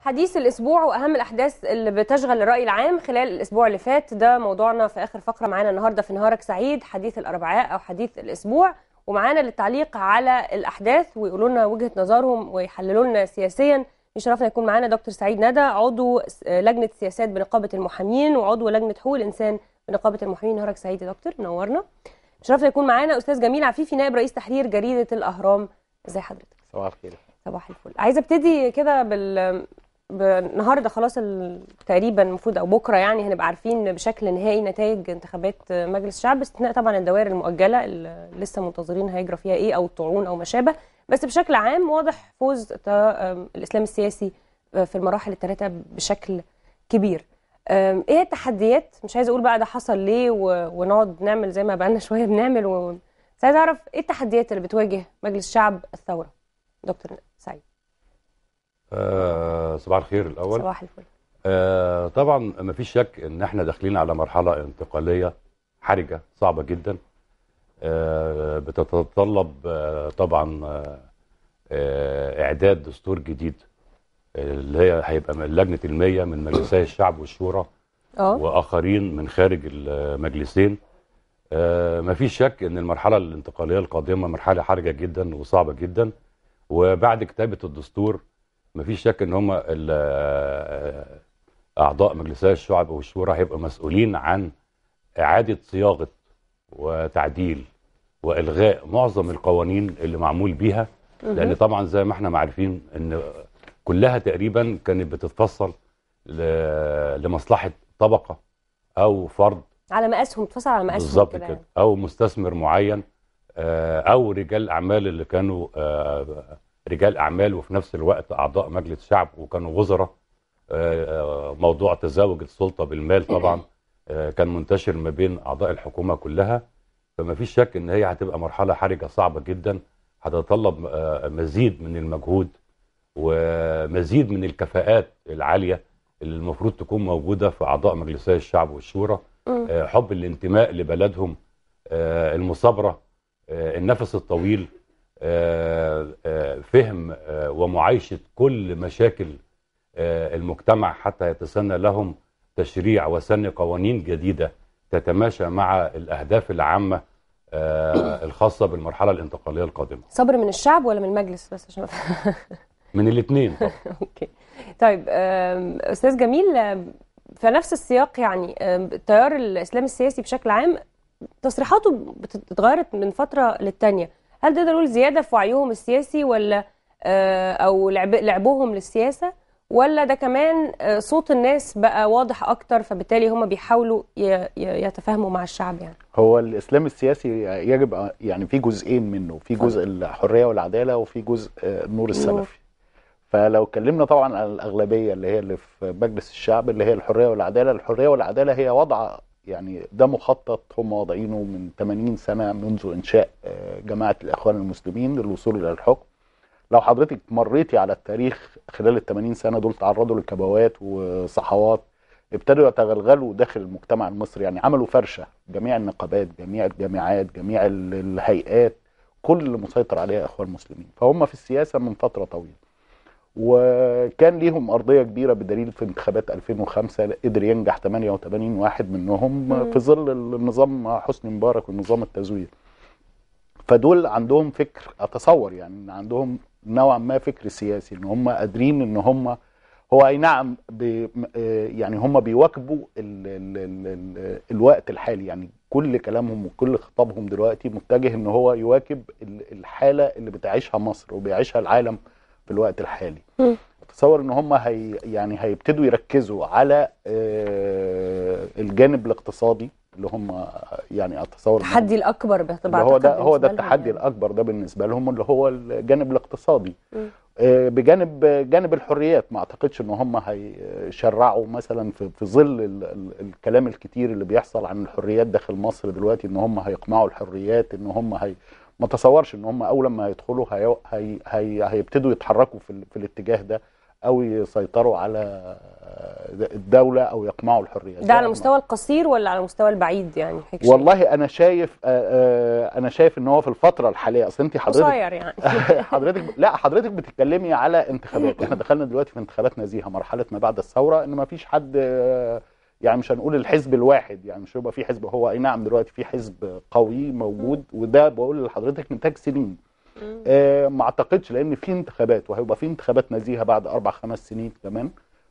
حديث الاسبوع واهم الاحداث اللي بتشغل الراي العام خلال الاسبوع اللي فات ده موضوعنا في اخر فقره معانا النهارده في نهارك سعيد حديث الاربعاء او حديث الاسبوع ومعانا للتعليق على الاحداث ويقولوا لنا وجهه نظرهم ويحللوا لنا سياسيا يشرفنا يكون معانا دكتور سعيد ندى عضو لجنه سياسات بنقابه المحامين وعضو لجنه حقوق الانسان بنقابه المحامين نهارك سعيد يا دكتور منورنا يشرفنا يكون معانا استاذ جميل عفيفي نائب رئيس تحرير جريده الاهرام ازي حضرتك صباح الخير صباح الفل عايزه ابتدي كده بال النهارده خلاص تقريبا المفروض او بكره يعني هنبقى عارفين بشكل نهائي نتائج انتخابات مجلس الشعب باستثناء طبعا الدوائر المؤجله اللي لسه منتظرين هيجرى فيها ايه او الطعون او ما شابه بس بشكل عام واضح فوز الاسلام السياسي آه، في المراحل الثلاثه بشكل كبير ايه التحديات مش عايزه اقول بقى ده حصل ليه ونقعد نعمل زي ما بقالنا شويه بنعمل و... بس عايزه اعرف ايه التحديات اللي بتواجه مجلس شعب الثوره دكتور سعيد آه، صباح الخير الاول صباح الفل آه طبعا ما فيش شك ان احنا داخلين على مرحله انتقاليه حرجه صعبه جدا آه بتتطلب آه طبعا آه, آه، اعداد دستور جديد اللي هي هيبقى من لجنه المية من مجلسي الشعب والشورى أوه. واخرين من خارج المجلسين آه ما فيش شك ان المرحله الانتقاليه القادمه مرحله حرجه جدا وصعبه جدا وبعد كتابه الدستور مفيش شك ان هم اعضاء مجلسي الشعب والشورى هيبقوا مسؤولين عن اعاده صياغه وتعديل والغاء معظم القوانين اللي معمول بيها لان طبعا زي ما احنا عارفين ان كلها تقريبا كانت بتتفصل لمصلحه طبقه او فرد على مقاسهم اتفصل على مقاسهم بالظبط كده, كده او مستثمر معين آه، او رجال اعمال اللي كانوا آه، رجال اعمال وفي نفس الوقت اعضاء مجلس شعب وكانوا وزراء آه، آه، موضوع تزاوج السلطه بالمال طبعا آه، كان منتشر ما بين اعضاء الحكومه كلها فما فيش شك ان هي هتبقى مرحله حرجه صعبه جدا هتتطلب مزيد من المجهود ومزيد من الكفاءات العاليه اللي المفروض تكون موجوده في اعضاء مجلسي الشعب والشورى حب الانتماء لبلدهم المثابره النفس الطويل آه، آه، فهم آه، ومعايشة كل مشاكل المجتمع حتى يتسنى لهم تشريع وسن قوانين جديدة تتماشى مع الأهداف العامة الخاصة بالمرحلة الانتقالية القادمة صبر من الشعب ولا من المجلس بس عشان من الاثنين اوكي طيب استاذ جميل في نفس السياق يعني التيار الاسلامي السياسي بشكل عام تصريحاته اتغيرت من فتره للتانيه هل ده تقول زياده في وعيهم السياسي ولا آه، او لعب لعبهم للسياسه ولا ده كمان آه، صوت الناس بقى واضح اكتر فبالتالي هم بيحاولوا يتفاهموا مع الشعب يعني هو الاسلام السياسي يجب آه، يعني في جزئين منه في جزء الحريه والعداله وفي جزء النور السلفي فلو اتكلمنا طبعا عن الاغلبيه اللي هي اللي في مجلس الشعب اللي هي الحريه والعداله الحريه والعداله هي وضع يعني ده مخطط هم واضعينه من 80 سنه منذ انشاء آه، جماعه الاخوان المسلمين للوصول الى الحكم لو حضرتك مريتي على التاريخ خلال ال 80 سنه دول تعرضوا لكبوات وصحوات ابتدوا يتغلغلوا داخل المجتمع المصري يعني عملوا فرشه جميع النقابات جميع الجامعات جميع الهيئات كل اللي مسيطر عليها اخوان المسلمين فهم في السياسه من فتره طويله وكان ليهم ارضيه كبيره بدليل في انتخابات 2005 قدر ينجح 88 واحد منهم مم. في ظل النظام حسني مبارك والنظام التزوير فدول عندهم فكر اتصور يعني عندهم نوعا ما فكر سياسي ان هم قادرين ان هم هو اي نعم بي آه، يعني هم بيواكبوا الـ الـ الـ الوقت الحالي يعني كل كلامهم وكل خطابهم دلوقتي متجه ان هو يواكب الحاله اللي بتعيشها مصر وبيعيشها العالم في الوقت الحالي تصور ان هم هي يعني هيبتدوا يركزوا على آه، الجانب الاقتصادي اللي هم يعني اتصور التحدي الاكبر اللي هو ده هو ده التحدي يعني. الاكبر ده بالنسبه لهم اللي هو الجانب الاقتصادي آه، بجانب جانب الحريات ما اعتقدش ان هم هيشرعوا مثلا في ظل الكلام الكتير اللي بيحصل عن الحريات داخل مصر دلوقتي ان هم هيقمعوا الحريات ان هم هي ما تصورش ان هم اول ما يدخلوا هي... هي... هي... هيبتدوا يتحركوا في, ال... في الاتجاه ده او يسيطروا على الدوله او يقمعوا الحريه ده على المستوى القصير ولا على المستوى البعيد يعني والله انا شايف آه، آه، انا شايف ان هو في الفتره الحاليه اصل انت حضرتك قصير يعني حضرتك لا حضرتك بتتكلمي على انتخابات احنا دخلنا دلوقتي في انتخابات نزيهه مرحله ما بعد الثوره ان ما فيش حد آه، يعني مش هنقول الحزب الواحد يعني مش هيبقى في حزب هو اي نعم دلوقتي في حزب قوي موجود وده بقول لحضرتك نتاج سنين آه ما اعتقدش لان في انتخابات وهيبقى في انتخابات نزيهه بعد اربع خمس سنين كمان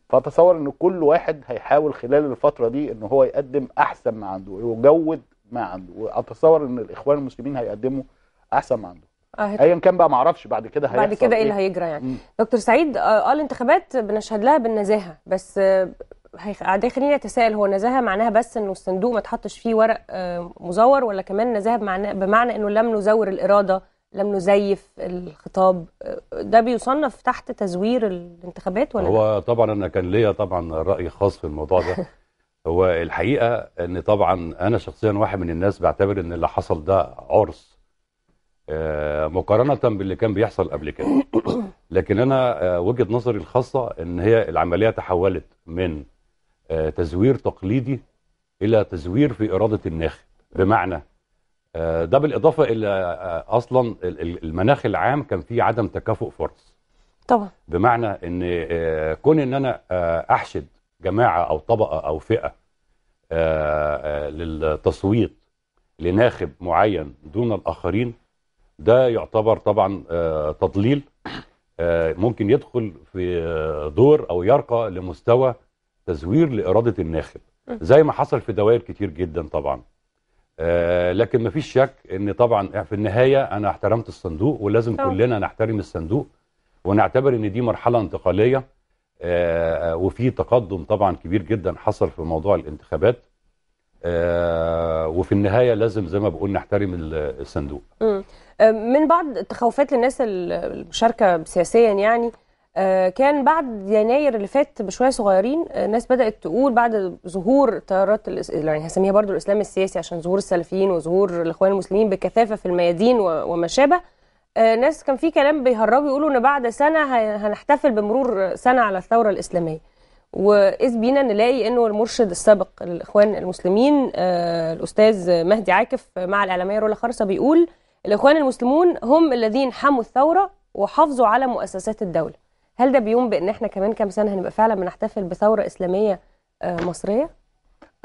فاتصور ان كل واحد هيحاول خلال الفتره دي ان هو يقدم احسن ما عنده ويجود ما عنده واتصور ان الاخوان المسلمين هيقدموا احسن ما عنده ايا كان بقى معرفش بعد كده هيحصل بعد كده ايه اللي إيه. هيجرى يعني مم. دكتور سعيد اه, آه، الانتخابات بنشهد لها بالنزاهه بس هيخ... خليني اتساءل هو نزاهه معناها بس انه الصندوق ما تحطش فيه ورق آه، مزور ولا كمان نزاهه بمعنى, بمعنى انه لم نزور الاراده لم نزيف الخطاب آه، ده بيصنف تحت تزوير الانتخابات ولا هو طبعا انا كان ليا طبعا راي خاص في الموضوع ده هو الحقيقه ان طبعا انا شخصيا واحد من الناس بعتبر ان اللي حصل ده عرس آه، مقارنه باللي كان بيحصل قبل كده لكن انا وجهه نظري الخاصه ان هي العمليه تحولت من آه، تزوير تقليدي الى تزوير في اراده الناخب بمعنى آه، ده بالاضافه الى آه، اصلا المناخ العام كان فيه عدم تكافؤ فرص طبعا بمعنى ان كون ان انا احشد جماعه او طبقه او فئه للتصويت لناخب معين دون الاخرين ده يعتبر طبعا تضليل ممكن يدخل في دور او يرقى لمستوى تزوير لإرادة الناخب زي ما حصل في دوائر كتير جدا طبعا آه لكن مفيش شك ان طبعا في النهاية انا احترمت الصندوق ولازم طبعا. كلنا نحترم الصندوق ونعتبر ان دي مرحلة انتقالية آه وفي تقدم طبعا كبير جدا حصل في موضوع الانتخابات آه وفي النهايه لازم زي ما بقول نحترم الصندوق. آه، من بعض تخوفات للناس المشاركه سياسيا يعني آه، كان بعد يناير اللي فات بشويه صغيرين الناس آه، بدات تقول بعد ظهور تيارات يعني هسميها برضو الاسلام السياسي عشان ظهور السلفيين وظهور الاخوان المسلمين بكثافه في الميادين وما شابه آه، ناس كان في كلام بيهربوا يقولوا ان بعد سنه هنحتفل بمرور سنه على الثوره الاسلاميه واذ بينا نلاقي انه المرشد السابق للاخوان المسلمين الاستاذ مهدي عاكف مع الاعلاميه رولا خرصه بيقول الاخوان المسلمون هم الذين حموا الثوره وحافظوا على مؤسسات الدوله هل ده بيوم بان احنا كمان كام سنه هنبقى فعلا بنحتفل بثوره اسلاميه آه، مصريه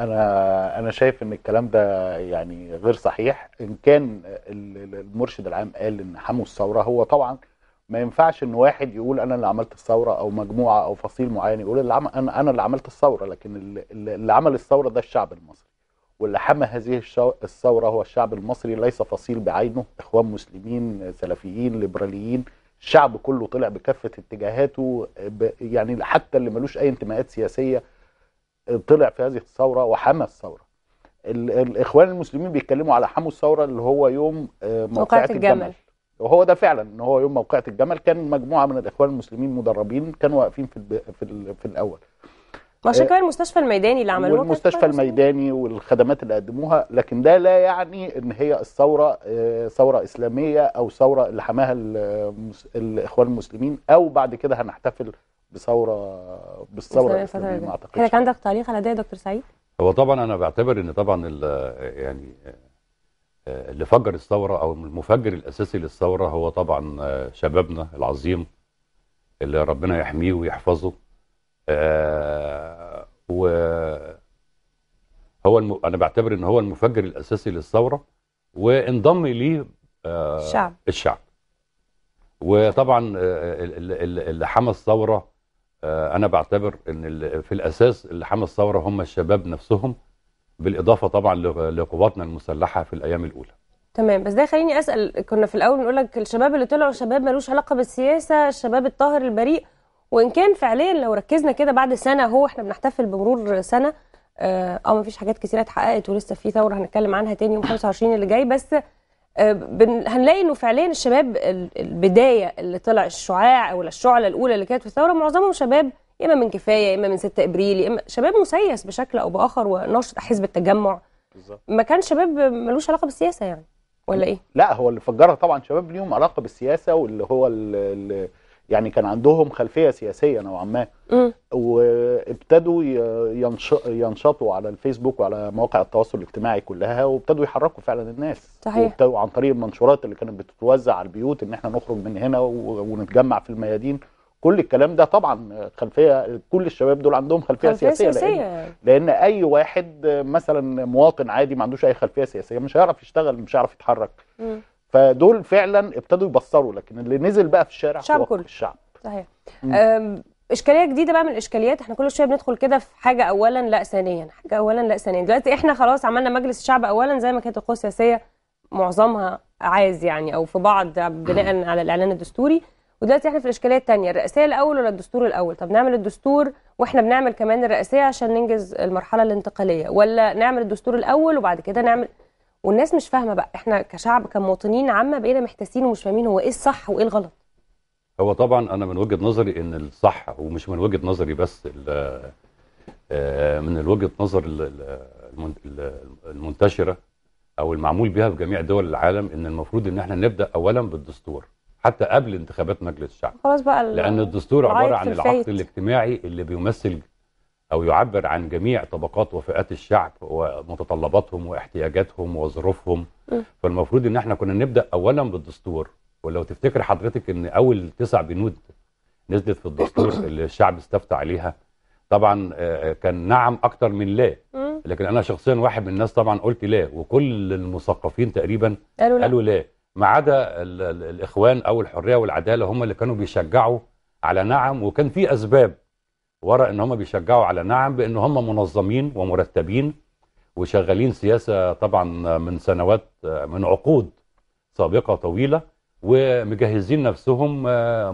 انا انا شايف ان الكلام ده يعني غير صحيح ان كان المرشد العام قال ان حموا الثوره هو طبعا ما ينفعش ان واحد يقول انا اللي عملت الثوره او مجموعه او فصيل معين يقول اللي عم... انا انا اللي عملت الثوره لكن اللي عمل الثوره ده الشعب المصري واللي حمى هذه الثوره هو الشعب المصري ليس فصيل بعينه اخوان مسلمين سلفيين ليبراليين الشعب كله طلع بكافه اتجاهاته يعني حتى اللي ملوش اي انتماءات سياسيه آه، طلع في هذه الثوره وحمى الثوره الاخوان المسلمين بيتكلموا على حمو الثوره اللي هو يوم آه، موقعة الجمل. الجمل وهو ده فعلا ان هو يوم موقعة الجمل كان مجموعه من الاخوان المسلمين مدربين كانوا واقفين في في, في الاول عشان آه، كمان المستشفى الميداني اللي عملوه المستشفى الميداني والخدمات اللي قدموها لكن ده لا يعني ان هي الثوره آه، ثوره اسلاميه او ثوره اللي حماها الاخوان المسلمين او بعد كده هنحتفل بثوره بالثوره الاسلاميه ما اعتقدش حضرتك عندك تعليق على ده يا دكتور سعيد؟ هو طبعا انا بعتبر ان طبعا يعني آه، اللي فجر الثوره او المفجر الاساسي للثوره هو طبعا شبابنا العظيم اللي ربنا يحميه ويحفظه آه و هو الم... انا بعتبر ان هو المفجر الاساسي للثوره وانضم اليه آه الشعب الشعب وطبعا آه، اللي حمى الثوره آه، انا بعتبر ان في الاساس اللي حمى الثوره هم الشباب نفسهم بالاضافه طبعا لقواتنا المسلحه في الايام الاولى تمام بس ده خليني اسال كنا في الاول نقول لك الشباب اللي طلعوا شباب ملوش علاقه بالسياسه الشباب الطاهر البريء وان كان فعليا لو ركزنا كده بعد سنه هو احنا بنحتفل بمرور سنه اه مفيش حاجات كثيره اتحققت ولسه في ثوره هنتكلم عنها تاني يوم 25 اللي جاي بس آه، هنلاقي انه فعليا الشباب البدايه اللي طلع الشعاع او الشعله الاولى اللي كانت في الثوره معظمهم شباب اما من كفايه اما من 6 ابريل اما شباب مسيس بشكل او باخر وناشط حزب التجمع بالظبط ما كان شباب ملوش علاقه بالسياسه يعني ولا ايه؟ لا هو اللي فجرها طبعا شباب ليهم علاقه بالسياسه واللي هو اللي يعني كان عندهم خلفيه سياسيه نوعا ما وابتدوا ينشطوا على الفيسبوك وعلى مواقع التواصل الاجتماعي كلها وابتدوا يحركوا فعلا الناس صحيح عن طريق المنشورات اللي كانت بتتوزع على البيوت ان احنا نخرج من هنا ونتجمع في الميادين كل الكلام ده طبعا خلفيه كل الشباب دول عندهم خلفيه, خلفية سياسيه, سياسية. لأن, لان اي واحد مثلا مواطن عادي ما عندوش اي خلفيه سياسيه مش هيعرف يشتغل مش هيعرف يتحرك م. فدول فعلا ابتدوا يبصروا لكن اللي نزل بقى في الشارع الشعب كله الشعب صحيح اشكاليه جديده بقى من الاشكاليات احنا كل شويه بندخل كده في حاجه اولا لا ثانيا حاجه اولا لا ثانيا دلوقتي احنا خلاص عملنا مجلس الشعب اولا زي ما كانت القوى السياسيه معظمها عايز يعني او في بعض بناء على الاعلان الدستوري ودلوقتي احنا في الاشكاليه الثانيه الرئاسيه الاول ولا الدستور الاول طب نعمل الدستور واحنا بنعمل كمان الرئاسيه عشان ننجز المرحله الانتقاليه ولا نعمل الدستور الاول وبعد كده نعمل والناس مش فاهمه بقى احنا كشعب كمواطنين عامه بقينا محتاسين ومش فاهمين هو ايه الصح وايه الغلط هو طبعا انا من وجهه نظري ان الصح ومش من وجهه نظري بس آه، من وجهه نظر المنتشره او المعمول بها في جميع دول العالم ان المفروض ان احنا نبدا اولا بالدستور حتى قبل انتخابات مجلس الشعب خلاص بقى لان الدستور عباره عن العقد الاجتماعي اللي بيمثل أو يعبر عن جميع طبقات وفئات الشعب ومتطلباتهم واحتياجاتهم وظروفهم فالمفروض إن احنا كنا نبدأ أولا بالدستور ولو تفتكر حضرتك إن أول تسع بنود نزلت في الدستور اللي الشعب استفتى عليها طبعا آه، آه، كان نعم أكتر من لا لكن أنا شخصيا واحد من الناس طبعا قلت لا وكل المثقفين تقريبا قالوا لا, قالوا لا. ما عدا الإخوان أو الحرية والعدالة هم اللي كانوا بيشجعوا على نعم وكان في أسباب ورا ان هم بيشجعوا على نعم بان هم منظمين ومرتبين وشغالين سياسه طبعا من سنوات من عقود سابقه طويله ومجهزين نفسهم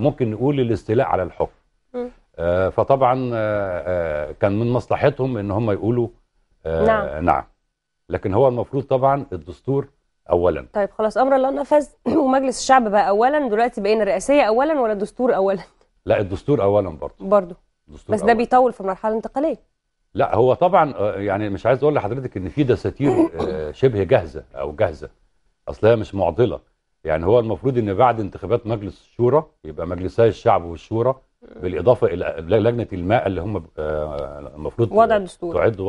ممكن نقول للاستيلاء على الحكم. آه، فطبعا آه، آه، كان من مصلحتهم ان هم يقولوا نعم. نعم لكن هو المفروض طبعا الدستور اولا طيب خلاص امر الله نفذ ومجلس الشعب بقى اولا دلوقتي بقينا رئاسيه اولا ولا الدستور اولا لا الدستور اولا برضه برضه الدستور بس ده بيطول في المرحله الانتقاليه لا هو طبعا آه، يعني مش عايز اقول لحضرتك ان في دساتير آه، شبه جاهزه او جاهزه اصلها مش معضله يعني هو المفروض ان بعد انتخابات مجلس الشورى يبقى مجلسي الشعب والشورى بالاضافه الى لجنه الماء اللي هم آه، المفروض وضع الدستور تعد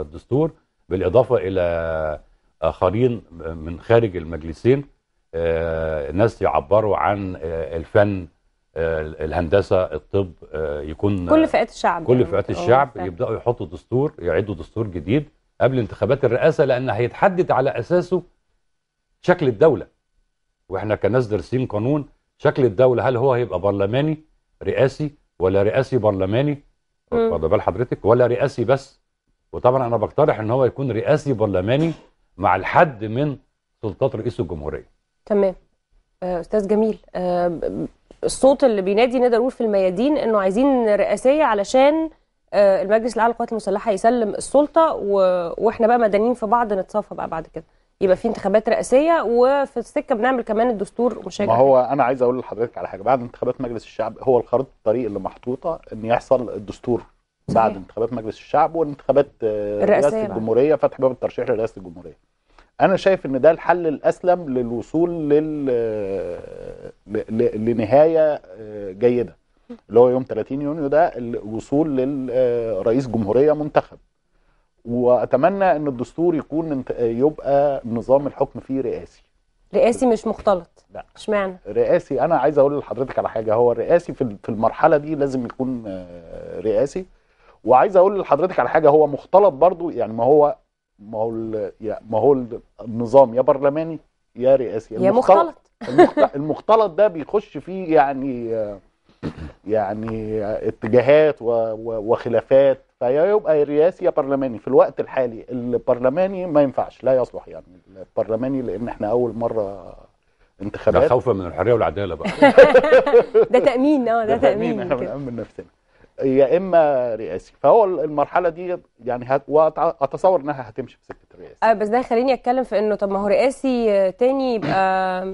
الدستور بالاضافه الى اخرين من خارج المجلسين ناس يعبروا عن الفن آه، الهندسه الطب آه، يكون كل فئات الشعب كل يعني فئات اه، الشعب يبداوا يحطوا دستور يعدوا دستور جديد قبل انتخابات الرئاسه لان هيتحدد على اساسه شكل الدوله واحنا كناس دارسين قانون شكل الدوله هل هو هيبقى برلماني رئاسي ولا رئاسي برلماني واخد بال حضرتك ولا رئاسي بس وطبعا انا بقترح ان هو يكون رئاسي برلماني مع الحد من سلطات رئيس الجمهوريه تمام آه، استاذ جميل آه، الصوت اللي بينادي نقدر نقول في الميادين انه عايزين رئاسيه علشان آه، المجلس الاعلى للقوات المسلحه يسلم السلطه واحنا بقى مدنيين في بعض نتصافى بقى بعد كده يبقى في انتخابات رئاسيه وفي السكه بنعمل كمان الدستور مشاجر ما هو انا عايز اقول لحضرتك على حاجه بعد انتخابات مجلس الشعب هو الخريطه الطريق اللي محطوطه ان يحصل الدستور صحيح. بعد انتخابات مجلس الشعب وانتخابات رئاسه الجمهوريه فتح باب الترشيح لرئاسه الجمهوريه انا شايف ان ده الحل الاسلم للوصول لل لنهايه آه، جيده اللي هو يوم 30 يونيو ده الوصول للرئيس آه، جمهوريه منتخب واتمنى ان الدستور يكون آه، يبقى نظام الحكم فيه رئاسي رئاسي مش مختلط لا اشمعنى رئاسي انا عايز اقول لحضرتك على حاجه هو الرئاسي في المرحله دي لازم يكون رئاسي وعايز اقول لحضرتك على حاجه هو مختلط برضو يعني ما هو ما هو ما هو النظام يا برلماني يا رئاسي يا مختلط المختلط ده بيخش فيه يعني يعني اتجاهات وخلافات فيا يبقى رئاسي يا برلماني في الوقت الحالي البرلماني ما ينفعش لا يصلح يعني البرلماني لان احنا اول مره انتخابات ده خوفا من الحريه والعداله بقى ده تامين اه ده, ده تامين احنا بنامن نفسنا يا اما رئاسي فهو المرحله دي يعني هت... واتصور انها هتمشي في سكه الرئاسي آه بس ده خليني اتكلم في انه طب ما هو رئاسي آه، تاني يبقى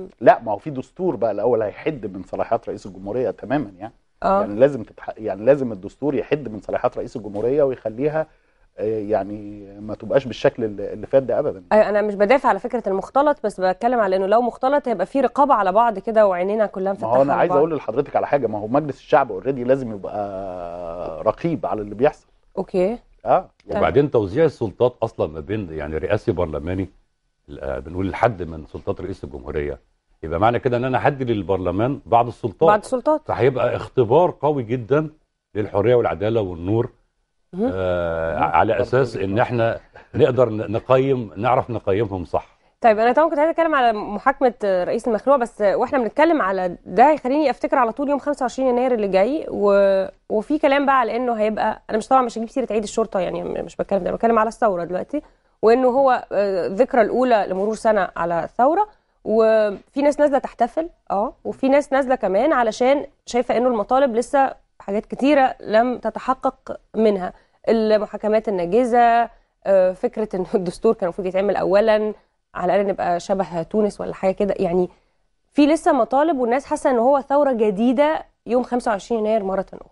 لا ما هو في دستور بقى الاول هيحد من صلاحيات رئيس الجمهوريه تماما يعني آه. يعني لازم تتح... يعني لازم الدستور يحد من صلاحيات رئيس الجمهوريه ويخليها آه، يعني ما تبقاش بالشكل اللي فات ده ابدا أيوة انا مش بدافع على فكره المختلط بس بتكلم على انه لو مختلط هيبقى في رقابه على بعض كده وعينينا كلها مفتحه انا عايز اقول لحضرتك على حاجه ما هو مجلس الشعب اوريدي لازم يبقى رقيب على اللي بيحصل اوكي اه يعني وبعدين توزيع السلطات اصلا ما بين يعني رئاسي برلماني آه، بنقول لحد من سلطات رئيس الجمهوريه يبقى معنى كده ان انا هدي للبرلمان بعض السلطات بعض السلطات فهيبقى اختبار قوي جدا للحريه والعداله والنور آه على اساس ان احنا نقدر نقيم نعرف نقيمهم صح طيب انا طبعا كنت عايزه اتكلم على محاكمه رئيس المخلوع بس واحنا بنتكلم على ده هيخليني افتكر على طول يوم 25 يناير اللي جاي و... وفي كلام بقى على انه هيبقى انا مش طبعا مش هجيب سيره عيد الشرطه يعني مش بتكلم ده بتكلم على الثوره دلوقتي وانه هو الذكرى آه، الاولى لمرور سنه على الثوره وفي ناس نازله تحتفل اه وفي ناس نازله كمان علشان شايفه انه المطالب لسه حاجات كتيره لم تتحقق منها المحاكمات الناجزه آه، فكره ان الدستور كان المفروض يتعمل اولا على الاقل نبقى شبه تونس ولا حاجه كده يعني في لسه مطالب والناس حاسه ان هو ثوره جديده يوم 25 يناير مره اخرى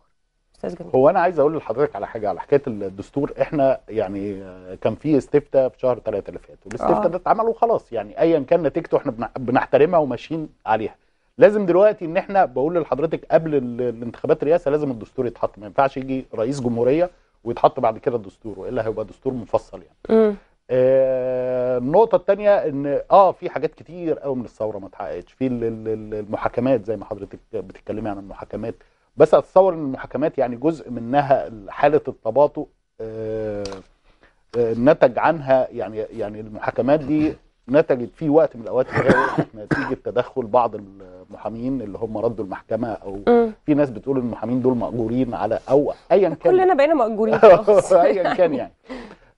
استاذ جميل هو انا عايز اقول لحضرتك على حاجه على حكايه الدستور احنا يعني آه، كان في استفتاء في شهر 3 اللي فات والاستفتاء آه. ده اتعمل وخلاص يعني ايا كان نتيجته احنا بنحترمها وماشيين عليها لازم دلوقتي ان احنا بقول لحضرتك قبل الانتخابات الرئاسه لازم الدستور يتحط ما ينفعش يجي رئيس جمهوريه ويتحط بعد كده الدستور والا هيبقى دستور مفصل يعني. م. آه النقطه الثانيه ان اه في حاجات كتير قوي من الثوره ما اتحققتش في المحاكمات زي ما حضرتك بتتكلمي عن المحاكمات بس اتصور ان المحاكمات يعني جزء منها حاله التباطؤ آه آه نتج عنها يعني يعني المحاكمات دي نتجت في وقت من الاوقات نتيجه تدخل بعض المحامين اللي هم ردوا المحكمه او م. في ناس بتقول ان المحامين دول ماجورين على او ايا كان كلنا بقينا ماجورين ايا كان يعني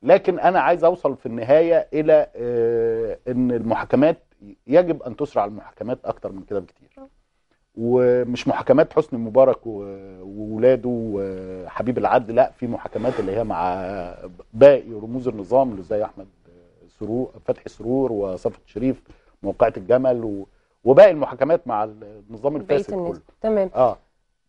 لكن انا عايز اوصل في النهايه الى آه، ان المحاكمات يجب ان تسرع المحاكمات اكتر من كده بكتير ومش محاكمات حسني مبارك وولاده وحبيب العدل لا في محاكمات اللي هي مع باقي رموز النظام اللي زي احمد سرور فتحي سرور وصفة شريف موقعة الجمل وباقي المحاكمات مع النظام الفاسد كله تمام اه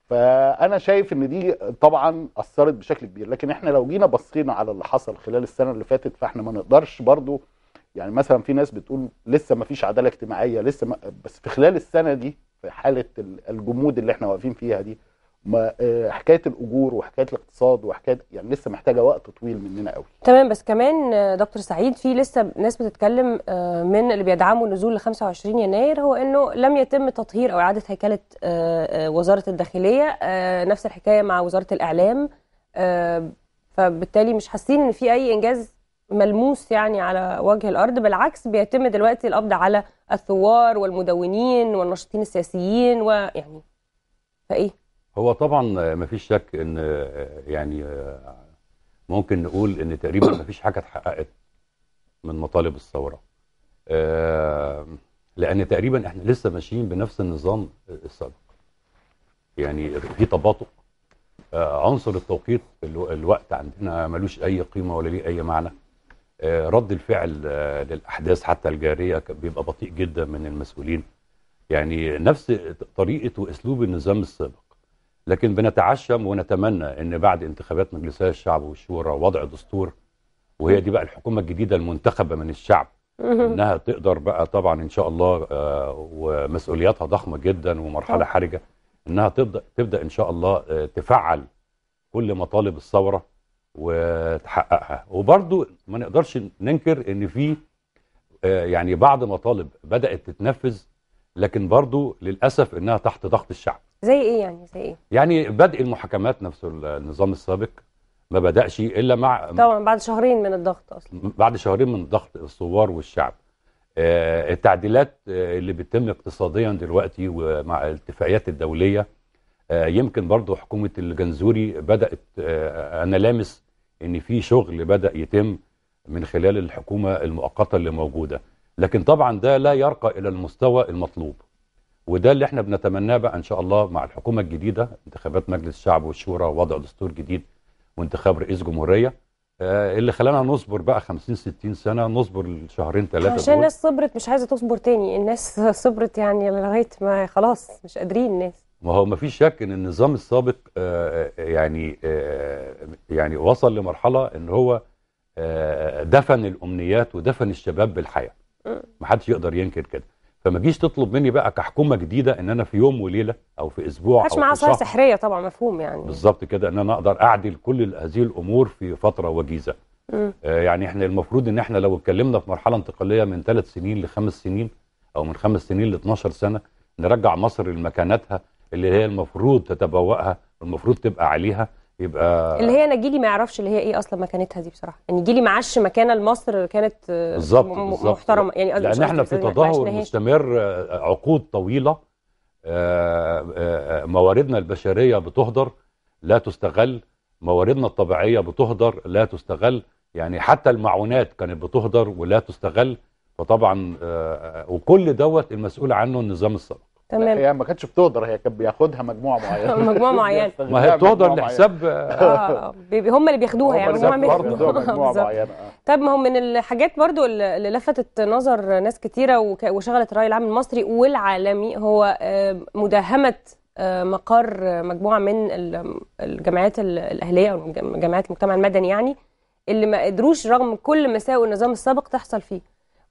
فانا شايف ان دي طبعا اثرت بشكل كبير لكن احنا لو جينا بصينا على اللي حصل خلال السنه اللي فاتت فاحنا ما نقدرش برضو يعني مثلا في ناس بتقول لسه ما فيش عداله اجتماعيه لسه ما بس في خلال السنه دي في حاله الجمود اللي احنا واقفين فيها دي ما آه، حكايه الاجور وحكايه الاقتصاد وحكايه يعني لسه محتاجه وقت طويل مننا قوي تمام بس كمان آه، دكتور سعيد في لسه ناس بتتكلم آه، من اللي بيدعموا النزول ل 25 يناير هو انه لم يتم تطهير او اعاده هيكله وزاره الداخليه نفس الحكايه مع وزاره الاعلام فبالتالي مش حاسين ان في اي انجاز ملموس يعني على وجه الارض بالعكس بيتم دلوقتي القبض على الثوار والمدونين والناشطين السياسيين ويعني فايه هو طبعا ما فيش شك ان يعني ممكن نقول ان تقريبا ما فيش حاجه اتحققت من مطالب الثوره آه، لان تقريبا احنا لسه ماشيين بنفس النظام السابق يعني في تباطؤ آه، عنصر التوقيت الوقت عندنا ملوش اي قيمه ولا ليه اي معنى آه، رد الفعل للاحداث حتى الجاريه بيبقى بطيء جدا من المسؤولين يعني نفس طريقه واسلوب النظام السابق لكن بنتعشم ونتمنى ان بعد انتخابات مجلسي الشعب والشورى ووضع دستور وهي دي بقى الحكومه الجديده المنتخبه من الشعب انها تقدر بقى طبعا ان شاء الله آه، ومسؤولياتها ضخمه جدا ومرحله آه. حرجه انها تبدا تبدا ان شاء الله آه، تفعل كل مطالب الثوره وتحققها وبرضو ما نقدرش ننكر ان في يعني بعض مطالب بدات تتنفذ لكن برضو للاسف انها تحت ضغط الشعب زي ايه يعني زي ايه يعني بدء المحاكمات نفسه النظام السابق ما بداش الا مع طبعا بعد شهرين من الضغط اصلا بعد شهرين من ضغط الثوار والشعب آه التعديلات آه، اللي بتتم اقتصاديا دلوقتي ومع الاتفاقيات الدوليه آه يمكن برضو حكومه الجنزوري بدات آه انا لامس ان في شغل بدا يتم من خلال الحكومه المؤقته اللي موجوده لكن طبعا ده لا يرقى الى المستوى المطلوب وده اللي احنا بنتمناه بقى ان شاء الله مع الحكومه الجديده انتخابات مجلس الشعب والشورى ووضع دستور جديد وانتخاب رئيس جمهوريه آه، اللي خلانا نصبر بقى 50 60 سنه نصبر الشهرين ثلاثه عشان الناس صبرت مش عايزه تصبر تاني الناس صبرت يعني لغايه ما خلاص مش قادرين الناس ما هو ما فيش شك ان النظام السابق آه، آه، يعني يعني وصل لمرحله ان هو دفن الامنيات ودفن الشباب بالحياه ما حدش يقدر ينكر كده فما تجيش تطلب مني بقى كحكومه جديده ان انا في يوم وليله او في اسبوع او معاه صار سحريه طبعا مفهوم يعني بالظبط كده ان انا اقدر اعدل كل هذه الامور في فتره وجيزه آه يعني احنا المفروض ان احنا لو اتكلمنا في مرحله انتقاليه من ثلاث سنين لخمس سنين او من خمس سنين ل 12 سنه نرجع مصر لمكانتها اللي هي المفروض تتبوأها والمفروض تبقى عليها يبقى اللي هي انا جيلي ما يعرفش اللي هي ايه اصلا مكانتها دي بصراحه يعني جيلي ما عاش مكانه لمصر كانت آه، بالظبط محترمه يعني لان احنا في تدهور مستمر آه، عقود طويله آه، مواردنا البشريه بتهدر لا تستغل مواردنا الطبيعيه بتهدر لا تستغل يعني حتى المعونات كانت بتهدر ولا تستغل فطبعا وكل دوت المسؤول عنه النظام السابق تمام هي ما كانتش بتقدر هي كانت بياخدها مجموعه معينه مجموعه معينه ما هي بتقدر لحساب اه هم اللي بياخدوها يعني هم مجموعه معينه آه. طب ما هو من الحاجات برضو اللي لفتت نظر ناس كتيره وشغلت الراي العام المصري والعالمي هو آه، مداهمه آه، مقر مجموعه من الجمعيات الاهليه او جمعيات المجتمع المدني يعني اللي ما قدروش رغم كل مساوئ النظام السابق تحصل فيه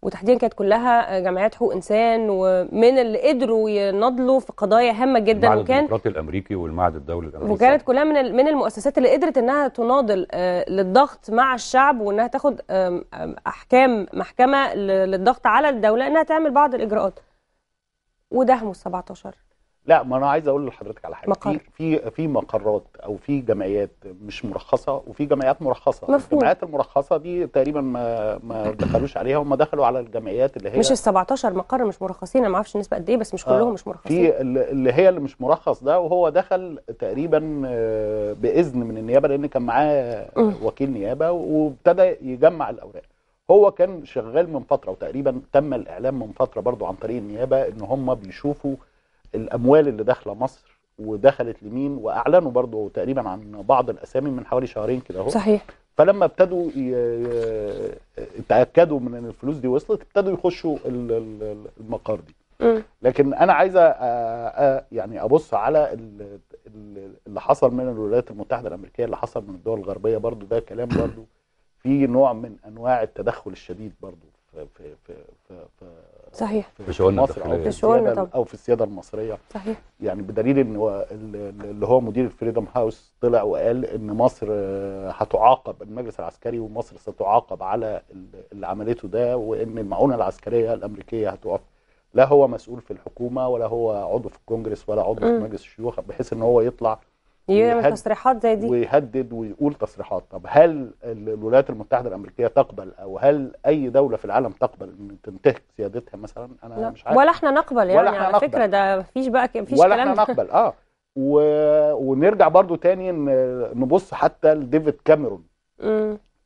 وتحديدا كانت كلها جمعيات حقوق انسان ومن اللي قدروا يناضلوا في قضايا هامه جدا المعهد وكان الديمقراطي الامريكي والمعهد الدولي الامريكي وكانت كلها من من المؤسسات اللي قدرت انها تناضل آه، للضغط مع الشعب وانها تاخد احكام محكمه للضغط على الدوله انها تعمل بعض الاجراءات ودهموا ال 17 لا ما انا عايز اقول لحضرتك على حاجه مقر. في في في مقرات او في جمعيات مش مرخصه وفي جمعيات مرخصه مفهوم. الجمعيات المرخصه دي تقريبا ما ما دخلوش عليها هم دخلوا على الجمعيات اللي هي مش ال 17 مقر مش مرخصين انا ما اعرفش النسبه قد ايه بس مش كلهم آه. مش مرخصين في اللي هي اللي مش مرخص ده وهو دخل تقريبا آه، باذن من النيابه لان كان معاه وكيل نيابه وابتدى يجمع الاوراق هو كان شغال من فتره وتقريبا تم الاعلام من فتره برضو عن طريق النيابه ان هم بيشوفوا الاموال اللي داخله مصر ودخلت لمين واعلنوا برضو تقريبا عن بعض الاسامي من حوالي شهرين كده اهو صحيح فلما ابتدوا يتاكدوا من ان الفلوس دي وصلت ابتدوا يخشوا المقار دي لكن انا عايزه يعني ابص على اللي حصل من الولايات المتحده الامريكيه اللي حصل من الدول الغربيه برضو ده كلام برضو في نوع من انواع التدخل الشديد برضو في في في في, في صحيح في شؤون في شؤون او في السياده المصريه صحيح يعني بدليل ان هو اللي هو مدير الفريدم هاوس طلع وقال ان مصر آه، هتعاقب المجلس العسكري ومصر ستعاقب على اللي عملته ده وان المعونه العسكريه الامريكيه هتقف لا هو مسؤول في الحكومه ولا هو عضو في الكونجرس ولا عضو في مجلس الشيوخ بحيث ان هو يطلع يعمل تصريحات زي دي ويهدد ويقول تصريحات طب هل الولايات المتحده الامريكيه تقبل او هل اي دوله في العالم تقبل ان تنتهك سيادتها مثلا انا لا. مش عارف ولا احنا نقبل يعني احنا على نقبل. فكره ده مفيش بقى مفيش ولا كلام ولا احنا نقبل اه و... ونرجع برضو تاني نبص حتى لديفيد كاميرون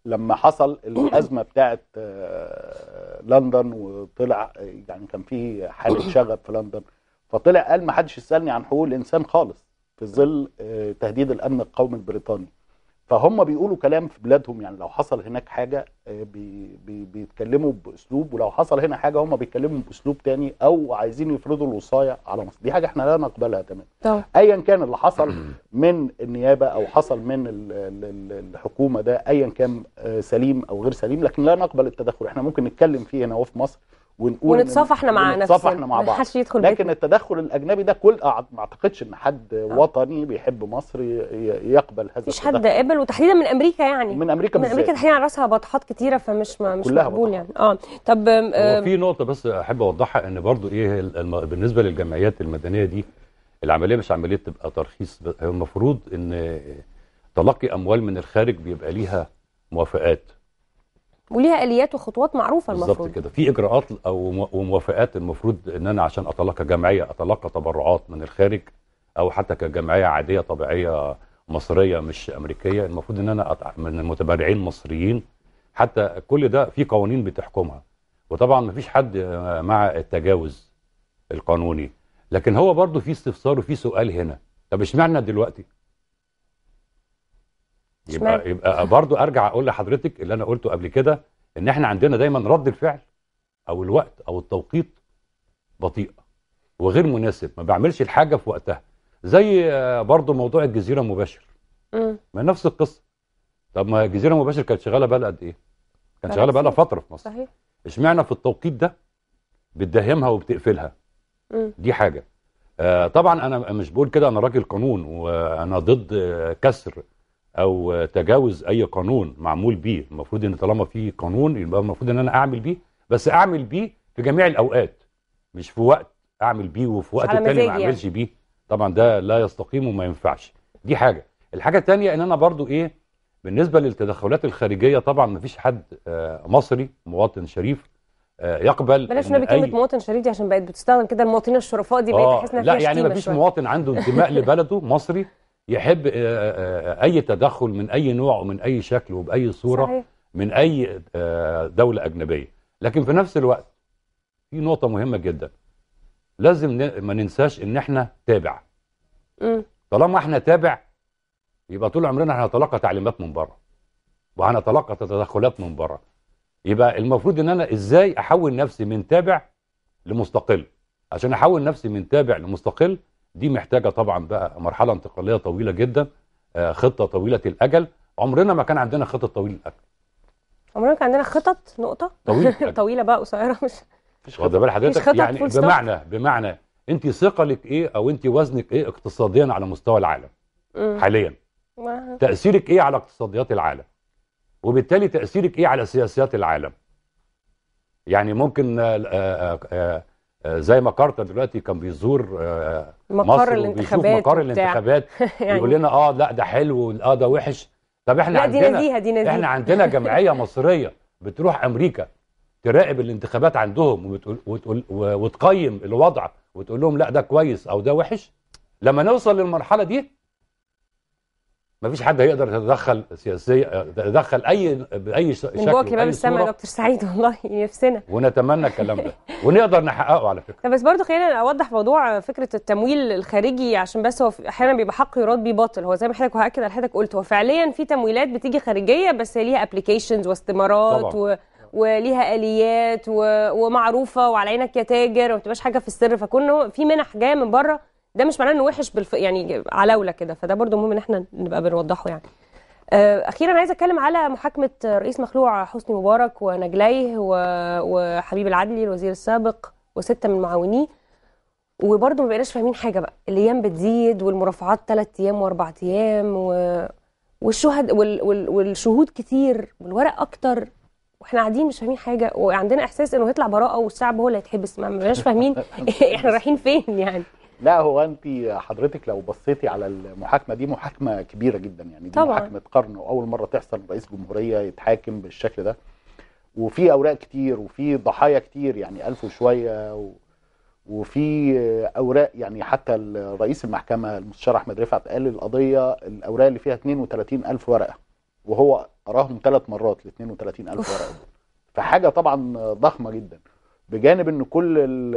لما حصل الازمه بتاعه آه، لندن وطلع يعني كان في حاله شغب في لندن فطلع قال ما حدش يسالني عن حقوق الانسان خالص في ظل آه، تهديد الامن القومي البريطاني فهم بيقولوا كلام في بلادهم يعني لو حصل هناك حاجه آه، بي بي بيتكلموا باسلوب ولو حصل هنا حاجه هم بيتكلموا باسلوب تاني او عايزين يفرضوا الوصايه على مصر دي حاجه احنا لا نقبلها تماما ايا كان اللي حصل من النيابه او حصل من الحكومه ده ايا كان آه، سليم او غير سليم لكن لا نقبل التدخل احنا ممكن نتكلم فيه هنا وفي مصر ونقول احنا مع نفسنا مع بعض محدش يدخل لكن بيتنا. التدخل الاجنبي ده كل ما اعتقدش ان حد آه. وطني بيحب مصر يقبل هذا مش حد قبل وتحديدا من امريكا يعني من امريكا من امريكا تحديدا راسها بطحات كتيره فمش ما مش مقبول يعني اه طب آه في نقطه بس احب اوضحها ان برضو ايه بالنسبه للجمعيات المدنيه دي العمليه مش عمليه تبقى ترخيص المفروض ان تلقي اموال من الخارج بيبقى ليها موافقات وليها اليات وخطوات معروفه المفروض بالظبط كده في اجراءات او وموافقات المفروض ان انا عشان اتلقى جمعيه اتلقى تبرعات من الخارج او حتى كجمعيه عاديه طبيعيه مصريه مش امريكيه المفروض ان انا من المتبرعين مصريين حتى كل ده في قوانين بتحكمها وطبعا ما فيش حد مع التجاوز القانوني لكن هو برضه في استفسار وفي سؤال هنا طب اشمعنى دلوقتي يبقى يبقى برضو ارجع اقول لحضرتك اللي انا قلته قبل كده ان احنا عندنا دايما رد الفعل او الوقت او التوقيت بطيء وغير مناسب ما بعملش الحاجه في وقتها زي برضو موضوع الجزيره مباشر ما نفس القصه طب ما الجزيره مباشر كانت شغاله بقى قد ايه كانت شغاله بقى لها فتره في مصر صحيح اشمعنى في التوقيت ده بتدهمها وبتقفلها دي حاجه آه طبعا انا مش بقول كده انا راجل قانون وانا ضد كسر او تجاوز اي قانون معمول بيه المفروض ان طالما في قانون يبقى المفروض ان انا اعمل بيه بس اعمل بيه في جميع الاوقات مش في وقت اعمل بيه وفي وقت تاني ما يعني. اعملش بيه طبعا ده لا يستقيم وما ينفعش دي حاجه الحاجه الثانيه ان انا برضو ايه بالنسبه للتدخلات الخارجيه طبعا ما فيش حد آه، مصري مواطن شريف آه، يقبل بلاش نبي كلمه مواطن شريف دي عشان بقت بتستخدم كده المواطنين الشرفاء دي بقت آه، تحس انها لا يعني ما فيش مواطن عنده انتماء لبلده مصري يحب آه، آه، آه، اي تدخل من اي نوع ومن اي شكل وباي صوره صحيح. من اي دوله اجنبيه لكن في نفس الوقت في نقطه مهمه جدا لازم ما ننساش ان احنا تابع م. طالما احنا تابع يبقى طول عمرنا هنتلقى تعليمات من بره وهنتلقى تدخلات من بره يبقى المفروض ان انا ازاي احول نفسي من تابع لمستقل عشان احول نفسي من تابع لمستقل دي محتاجه طبعا بقى مرحله انتقاليه طويله جدا آه، خطه طويله الاجل عمرنا ما كان عندنا خطط طويل الاجل عمرنا كان عندنا خطط نقطه طويله طويله بقى قصيره مش مش واخده بال حضرتك يعني بمعنى بمعنى انت ثقلك ايه او انت وزنك ايه اقتصاديا على مستوى العالم م. حاليا م. تاثيرك ايه على اقتصاديات العالم وبالتالي تاثيرك ايه على سياسات العالم يعني ممكن آآ آه، آآ آه، زي ما كارتر دلوقتي كان بيزور آه، مقر الانتخابات مقر الانتخابات يقول لنا اه لا ده حلو اه ده وحش طب احنا لا عندنا دي نزيها دي نزيها. احنا عندنا جمعيه مصريه بتروح امريكا تراقب الانتخابات عندهم وتقول وتقول وتقيم الوضع وتقول لهم لا ده كويس او ده وحش لما نوصل للمرحله دي ما فيش حد هيقدر يتدخل سياسيا يتدخل اي باي شكل من جوه كباب السماء يا دكتور سعيد والله نفسنا ونتمنى الكلام ده ونقدر نحققه على فكره طب بس برضه خلينا اوضح موضوع فكره التمويل الخارجي عشان بس هو احيانا بيبقى حق يراد بيه باطل هو زي ما حضرتك وهاكد على حضرتك قلت هو فعليا في تمويلات بتيجي خارجيه بس ليها ابلكيشنز واستمارات طبعا. و... وليها اليات و... ومعروفه وعلى عينك يا تاجر وما تبقاش حاجه في السر فكونه في منح جايه من بره ده مش معناه انه وحش بالف... يعني علاوله كده فده برضو مهم ان احنا نبقى بنوضحه يعني آه، اخيرا عايزه اتكلم على محاكمه رئيس مخلوع حسني مبارك ونجليه و... وحبيب العدلي الوزير السابق وسته من معاونيه وبرضه ما بقيناش فاهمين حاجه بقى الايام بتزيد والمرافعات ثلاث ايام واربع ايام و... والشهد وال... وال... والشهود كتير والورق اكتر واحنا قاعدين مش فاهمين حاجه وعندنا احساس انه هيطلع براءه والشعب هو اللي هيتحبس ما بقيناش فاهمين احنا رايحين فين يعني لا هو انت حضرتك لو بصيتي على المحاكمه دي محاكمه كبيره جدا يعني دي طبعا. محاكمه قرن واول مره تحصل رئيس جمهوريه يتحاكم بالشكل ده وفي اوراق كتير وفي ضحايا كتير يعني ألف وشويه و... وفي اوراق يعني حتى رئيس المحكمه المستشار احمد رفعت قال القضيه الاوراق اللي فيها 32000 ورقه وهو قراهم ثلاث مرات ل 32000 ورقه فحاجه طبعا ضخمه جدا بجانب ان كل الـ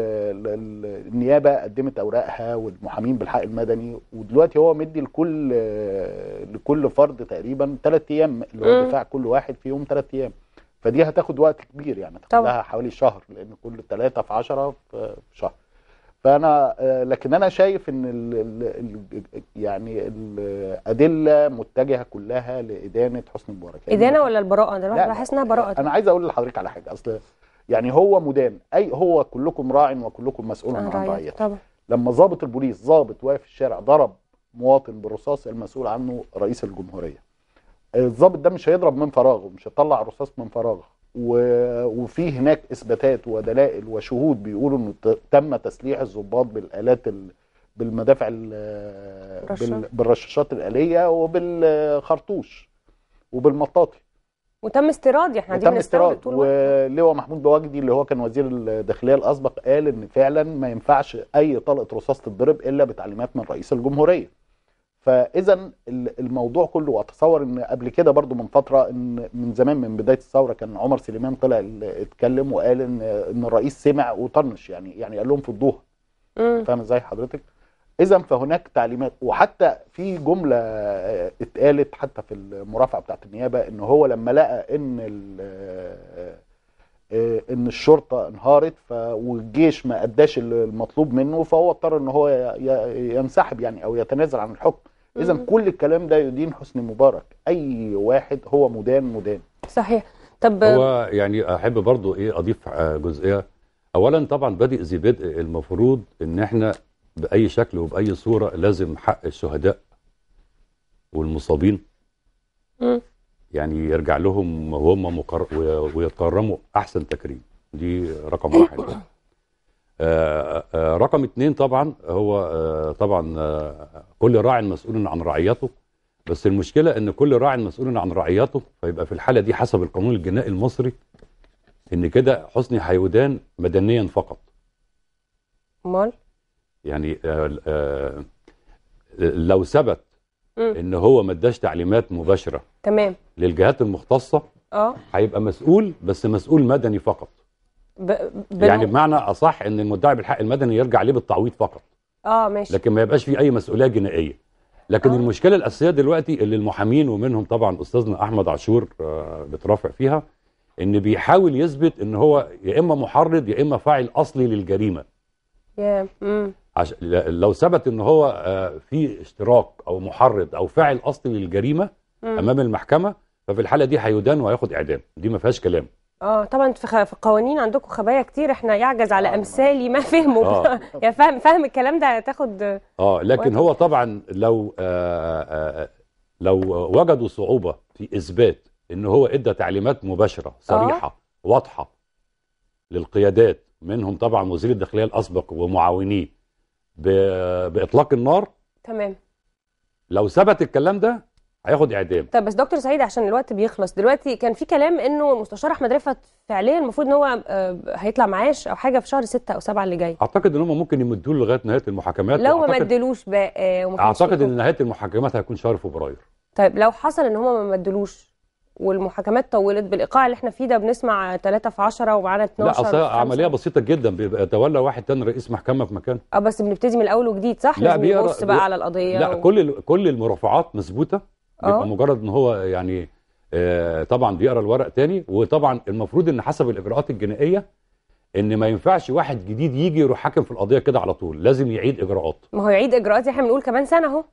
الـ النيابه قدمت اوراقها والمحامين بالحق المدني ودلوقتي هو مدي لكل لكل فرد تقريبا ثلاث ايام اللي هو دفاع كل واحد فيهم ثلاث ايام فدي هتاخد وقت كبير يعني هتاخد لها حوالي شهر لان كل ثلاثه في 10 في شهر فانا آه، لكن انا شايف ان الـ الـ يعني الادله متجهه كلها لادانه حسني مبارك يعني ادانه ولا البراءه انا بحس انها براءه انا عايز اقول لحضرتك على حاجه اصل يعني هو مدام اي هو كلكم راع وكلكم مسؤول عن رعيته لما ضابط البوليس ضابط واقف في الشارع ضرب مواطن بالرصاص المسؤول عنه رئيس الجمهوريه الضابط ده مش هيضرب من فراغ ومش هيطلع رصاص من فراغ وفي هناك اثباتات ودلائل وشهود بيقولوا انه تم تسليح الضباط بالالات ال... بالمدافع ال... بال... بالرشاشات الاليه وبالخرطوش وبالمطاطي وتم استيراد يعني احنا تم استيراد ولواء محمود بواجدي اللي هو كان وزير الداخليه الاسبق قال ان فعلا ما ينفعش اي طلقه رصاص تتضرب الا بتعليمات من رئيس الجمهوريه فاذا الموضوع كله واتصور ان قبل كده برضو من فتره ان من زمان من بدايه الثوره كان عمر سليمان طلع اتكلم وقال ان ان الرئيس سمع وطنش يعني يعني قال لهم في فاهم ازاي حضرتك اذا فهناك تعليمات وحتى في جمله آه، اتقالت حتى في المرافعه بتاعه النيابه ان هو لما لقى ان آه، آه، ان الشرطه انهارت والجيش ما اداش المطلوب منه فهو اضطر ان هو ينسحب يعني او يتنازل عن الحكم اذا كل الكلام ده يدين حسني مبارك اي واحد هو مدان مدان صحيح طب هو يعني احب برضو ايه اضيف جزئيه اولا طبعا بادئ ذي بدء المفروض ان احنا باي شكل وباي صوره لازم حق الشهداء والمصابين يعني يرجع لهم وهم مقر... ويتكرموا احسن تكريم دي رقم واحد آآ آآ آه، آه، آه، رقم اتنين طبعا هو طبعا كل راع مسؤول عن رعيته بس المشكله ان كل راع مسؤول عن رعيته فيبقى في الحاله دي حسب القانون الجنائي المصري ان كده حسني حيودان مدنيا فقط امال يعني آه، آه، لو ثبت ان هو ما اداش تعليمات مباشره تمام للجهات المختصه اه هيبقى مسؤول بس مسؤول مدني فقط ب... يعني بمعنى اصح ان المدعي بالحق المدني يرجع ليه بالتعويض فقط اه ماشي لكن ما يبقاش فيه اي مسؤوليه جنائيه لكن أوه. المشكله الاساسيه دلوقتي اللي المحامين ومنهم طبعا استاذنا احمد عاشور آه، بترافع فيها ان بيحاول يثبت ان هو يا اما محرض يا اما فاعل اصلي للجريمه yeah. mm. عش... لو ثبت ان هو آه، في اشتراك او محرض او فاعل اصلي للجريمه مم. امام المحكمه ففي الحاله دي هيدان وهياخد اعدام دي ما فيهاش كلام اه طبعا في, خ... في قوانين عندكم خبايا كتير احنا يعجز على آه. امثالي ما فهمه آه. يعني فاهم فاهم الكلام ده هتاخد اه لكن هو طبعا لو آآ آه، آآ لو وجدوا صعوبه في اثبات ان هو ادى تعليمات مباشره صريحه آه. واضحه للقيادات منهم طبعا وزير الداخليه الاسبق ومعاونيه باطلاق النار تمام لو ثبت الكلام ده هياخد اعدام طب بس دكتور سعيد عشان الوقت بيخلص دلوقتي كان في كلام انه المستشار احمد رفعت فعليا المفروض ان هو آه، هيطلع معاش او حاجه في شهر 6 او 7 اللي جاي اعتقد ان هم ممكن يمدوا له لغايه نهايه المحاكمات لو ما مدلوش بقى آه، اعتقد ان نهايه المحاكمات هيكون شهر فبراير طيب لو حصل ان هم ما مدلوش والمحاكمات طولت بالايقاع اللي احنا فيه ده بنسمع 3 في 10 ومعانا 12 لا اصل عمليه بسيطه جدا بيبقى تولى واحد تاني رئيس محكمه في مكانه اه بس بنبتدي من الاول وجديد صح لا لازم نبص بقى على القضيه لا و... كل كل المرافعات مظبوطه بيبقى آه. مجرد ان هو يعني آه طبعا بيقرا الورق تاني وطبعا المفروض ان حسب الاجراءات الجنائيه ان ما ينفعش واحد جديد يجي يروح حاكم في القضيه كده على طول لازم يعيد اجراءات ما هو يعيد اجراءات احنا بنقول كمان سنه اهو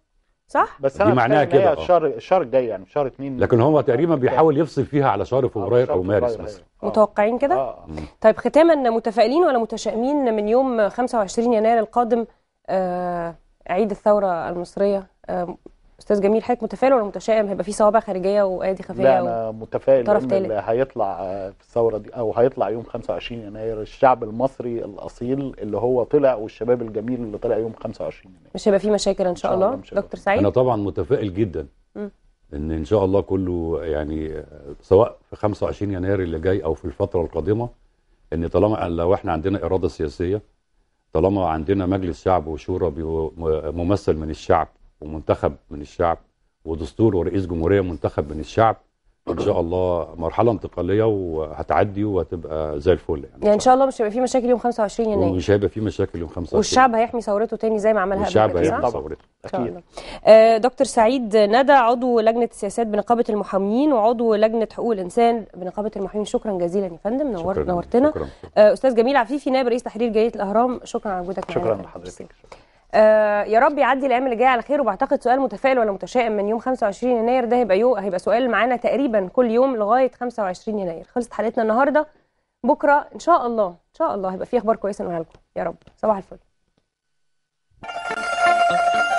صح بس دي معناها كده الشهر آه. الشهر الجاي يعني شهر 2 لكن هو تقريبا بيحاول يفصل فيها على آه، شهر فبراير او مارس مثلا آه. متوقعين كده آه. طيب ختاما متفائلين ولا متشائمين من يوم 25 يناير القادم آه عيد الثوره المصريه آه استاذ جميل حضرتك متفائل ولا متشائم هيبقى في صوابع خارجيه وادي خفيه لا انا متفائل طرف اللي هيطلع في الثوره دي او هيطلع يوم 25 يناير الشعب المصري الاصيل اللي هو طلع والشباب الجميل اللي طلع يوم 25 يناير مش هيبقى في مشاكل ان شاء, الله, الله دكتور سعيد انا طبعا متفائل جدا م. ان ان شاء الله كله يعني سواء في 25 يناير اللي جاي او في الفتره القادمه ان طالما لو احنا عندنا اراده سياسيه طالما عندنا مجلس شعب وشورى ممثل من الشعب ومنتخب من الشعب ودستور ورئيس جمهوريه منتخب من الشعب ان شاء الله مرحله انتقاليه وهتعدي وهتبقى زي الفل يعني, يعني ان شاء الله مش هيبقى في مشاكل يوم 25 يناير مش هيبقى في مشاكل يوم 25 والشعب هيحمي ثورته تاني زي ما عملها قبل الشعب هيحمي ثورته اكيد آه، دكتور سعيد ندى عضو لجنه السياسات بنقابه المحامين وعضو لجنه حقوق الانسان بنقابه المحامين شكرا جزيلا يا فندم نور نورتنا آه، استاذ جميل عفيفي نائب رئيس تحرير جريده الاهرام شكرا على وجودك معانا شكرا لحضرتك آه، يا رب يعدي الايام اللي جايه على خير وبعتقد سؤال متفائل ولا متشائم من يوم 25 يناير ده هيبقى يو هيبقى سؤال معانا تقريبا كل يوم لغايه 25 يناير خلصت حلقتنا النهارده بكره ان شاء الله ان شاء الله هيبقى في اخبار كويسه نقولها لكم يا رب صباح الفل